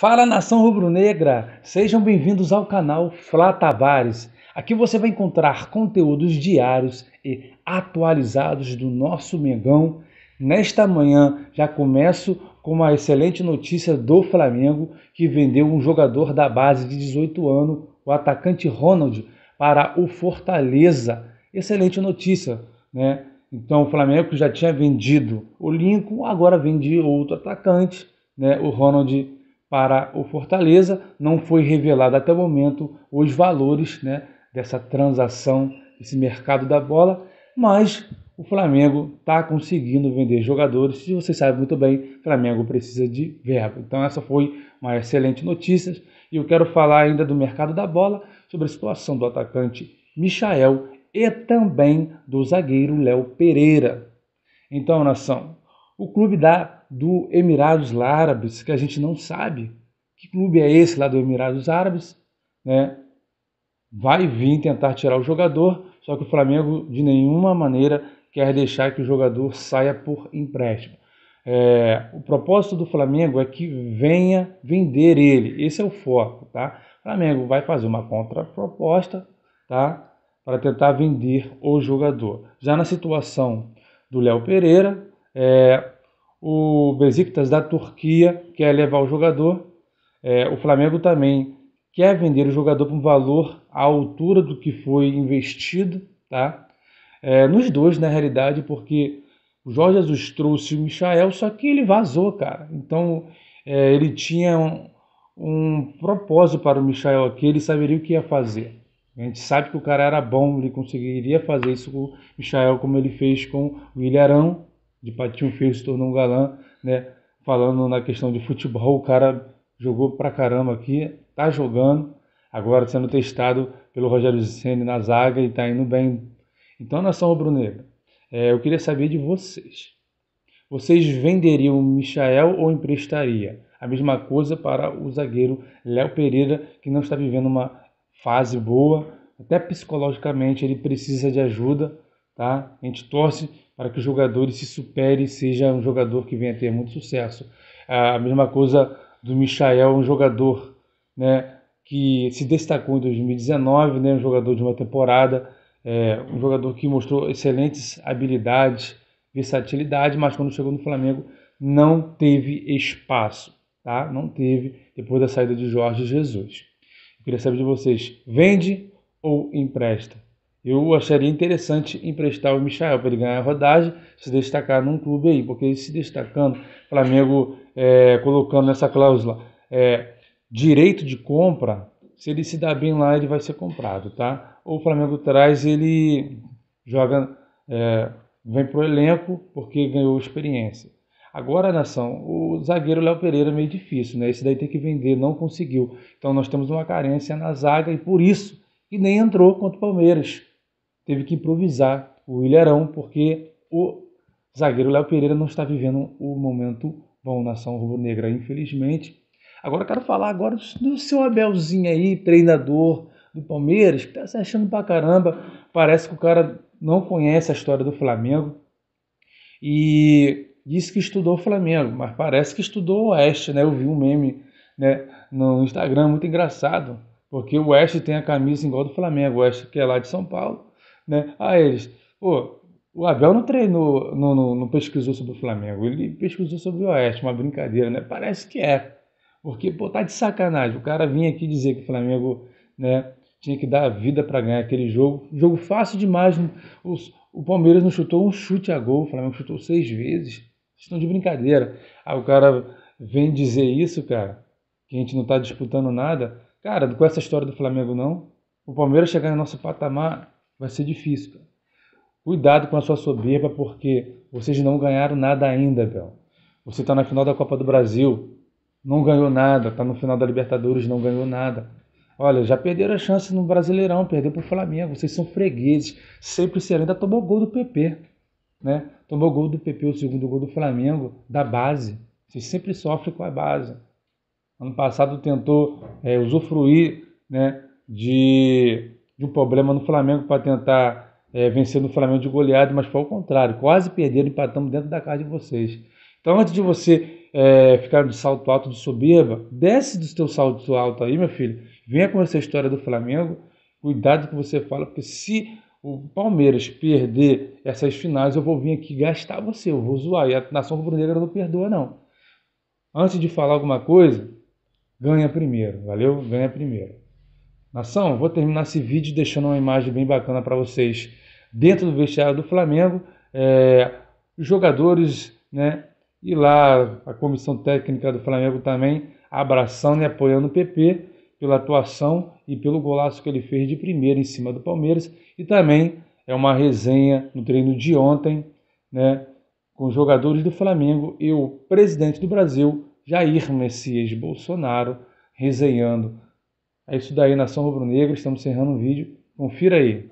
Fala nação rubro-negra, sejam bem-vindos ao canal Flá Tavares. Aqui você vai encontrar conteúdos diários e atualizados do nosso Mengão. Nesta manhã já começo com uma excelente notícia do Flamengo que vendeu um jogador da base de 18 anos, o atacante Ronald, para o Fortaleza. Excelente notícia, né? Então o Flamengo já tinha vendido o Lincoln, agora vende outro atacante, né? O Ronald para o Fortaleza. Não foi revelado até o momento os valores né, dessa transação, esse mercado da bola, mas o Flamengo está conseguindo vender jogadores. E você sabe muito bem, o Flamengo precisa de verba. Então essa foi uma excelente notícia. E eu quero falar ainda do mercado da bola, sobre a situação do atacante Michael e também do zagueiro Léo Pereira. Então, nação, o clube da, do Emirados Árabes, que a gente não sabe que clube é esse lá do Emirados Árabes, né? Vai vir tentar tirar o jogador, só que o Flamengo de nenhuma maneira quer deixar que o jogador saia por empréstimo. É, o propósito do Flamengo é que venha vender ele. Esse é o foco, tá? O Flamengo vai fazer uma contraproposta, tá? Para tentar vender o jogador. Já na situação do Léo Pereira, é, o Besiktas da Turquia quer levar o jogador, é, o Flamengo também quer vender o jogador por um valor à altura do que foi investido, tá? É, nos dois, na realidade, porque o Jorge Jesus trouxe o Michael, só que ele vazou, cara. Então, é, ele tinha um, um, propósito para o Michael aqui, ele saberia o que ia fazer. A gente sabe que o cara era bom, ele conseguiria fazer isso com o Michael, como ele fez com o Ilharão, de Patinho Feio se tornou um galã, né? Falando na questão de futebol, o cara jogou pra caramba aqui, tá jogando, agora sendo testado pelo Rogério Ceni na zaga e tá indo bem. Então, nação rubro-negra, é, eu queria saber de vocês. Vocês venderiam o Michael ou emprestaria? A mesma coisa para o zagueiro Léo Pereira, que não está vivendo uma fase boa, até psicologicamente ele precisa de ajuda, tá? A gente torce para que o jogador se supere e seja um jogador que venha a ter muito sucesso. A mesma coisa do Michael, um jogador né, que se destacou em 2019, né, um jogador de uma temporada, é, um jogador que mostrou excelentes habilidades, versatilidade, mas quando chegou no Flamengo não teve espaço, tá? Não teve depois da saída de Jorge Jesus. Eu queria saber de vocês, vende ou empresta? Eu acharia interessante emprestar o Michael para ele ganhar rodagem, se destacar num clube aí, porque ele se destacando, Flamengo é, colocando nessa cláusula é, direito de compra, se ele se dá bem lá, ele vai ser comprado, tá? Ou o Flamengo traz, ele joga, é, vem o elenco porque ganhou experiência. Agora, nação, o zagueiro Léo Pereira é meio difícil, né? Esse daí tem que vender, não conseguiu. Então nós temos uma carência na zaga e por isso, e nem entrou contra o Palmeiras teve que improvisar o Ilharão, porque o zagueiro Léo Pereira não está vivendo o momento bom na São rubro-negra, infelizmente. Agora eu quero falar agora do seu Abelzinho aí, treinador do Palmeiras, que está se achando pra caramba. Parece que o cara não conhece a história do Flamengo. E disse que estudou o Flamengo, mas parece que estudou o Oeste, né? Eu vi um meme né, no Instagram muito engraçado, porque o Oeste tem a camisa igual do Flamengo, o Oeste que é lá de São Paulo, né, ah eles. Pô, o Abel não treinou, não, não, não, pesquisou sobre o Flamengo, ele pesquisou sobre o Oeste, uma brincadeira, né? Parece que é. Porque, pô, tá de sacanagem. O cara vinha aqui dizer que o Flamengo, né, tinha que dar a vida para ganhar aquele jogo. Jogo fácil demais. Né? Os, o Palmeiras não chutou um chute a gol, o Flamengo chutou seis vezes. Estão de brincadeira. Aí o cara vem dizer isso, cara, que a gente não tá disputando nada. Cara, com essa história do Flamengo, não. O Palmeiras chegar no nosso patamar vai ser difícil. Cara. Cuidado com a sua soberba, porque vocês não ganharam nada ainda, Bel. Você está na final da Copa do Brasil, não ganhou nada. Está no final da Libertadores, não ganhou nada. Olha, já perderam a chance no Brasileirão, perdeu para o Flamengo. Vocês são fregueses, sempre serão. Ainda tomou gol do PP, né? Tomou gol do PP, o segundo gol do Flamengo, da base. Vocês sempre sofrem com a base. Ano passado tentou é, usufruir né, de de um problema no Flamengo para tentar é, vencer no Flamengo de goleado, mas foi ao contrário, quase perderam, empatamos dentro da casa de vocês. Então, antes de você é, ficar de salto alto de soberba, desce do seu salto alto aí, meu filho, venha com essa história do Flamengo, cuidado com que você fala, porque se o Palmeiras perder essas finais, eu vou vir aqui gastar você, eu vou zoar, e a nação rubro-negra não perdoa, não. Antes de falar alguma coisa, ganha primeiro, valeu? Ganha primeiro. Nação, vou terminar esse vídeo deixando uma imagem bem bacana para vocês. Dentro do vestiário do Flamengo, é, jogadores, né? E lá a comissão técnica do Flamengo também abraçando e apoiando o PP pela atuação e pelo golaço que ele fez de primeira em cima do Palmeiras. E também é uma resenha no treino de ontem, né? Com jogadores do Flamengo e o presidente do Brasil, Jair Messias Bolsonaro, resenhando é isso daí, Nação Rubro-Negra. Estamos encerrando o vídeo. Confira aí.